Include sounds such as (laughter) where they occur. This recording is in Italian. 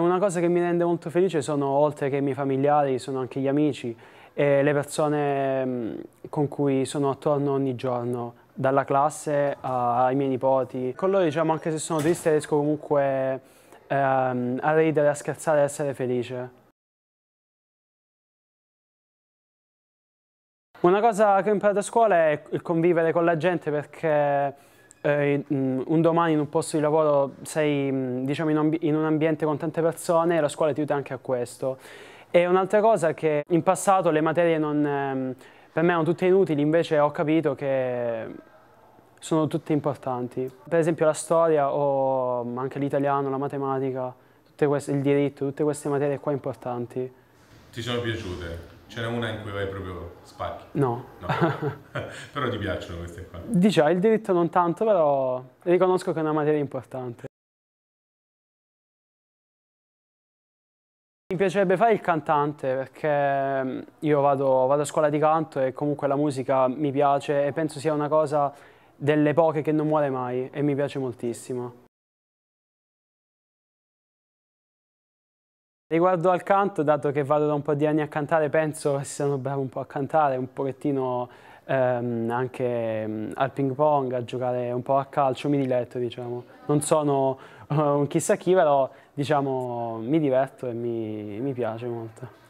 Una cosa che mi rende molto felice sono, oltre che i miei familiari, sono anche gli amici e le persone mm, con cui sono attorno ogni giorno, dalla classe ai miei nipoti. Con loro, diciamo, anche se sono triste, riesco comunque ehm, a ridere, a scherzare, a essere felice. Una cosa che ho imparato a scuola è il convivere con la gente perché eh, mm, un domani in un posto di lavoro sei mm, diciamo, in, in un ambiente con tante persone, e la scuola ti aiuta anche a questo. E un'altra cosa è che in passato le materie non, ehm, per me erano tutte inutili, invece ho capito che sono tutte importanti. Per esempio la storia o anche l'italiano, la matematica, queste, il diritto, tutte queste materie qua importanti. Ti sono piaciute? C'era una in cui vai proprio spacchi? No. no. però (laughs) ti piacciono queste qua? Diciamo, il diritto non tanto, però riconosco che è una materia importante. Mi piacerebbe fare il cantante perché mm, io vado, vado, a scuola di canto e comunque la musica mi piace e penso sia una cosa delle poche che non muore mai e mi piace moltissimo. Riguardo al canto, dato che vado da un po' di anni a cantare, penso che siano bravo un po' a cantare, un pochettino ehm, anche ehm, al ping pong, a giocare un po' a calcio, mi diletto diciamo. Non sono eh, un chissà chi, però diciamo mi diverto e mi, mi piace molto.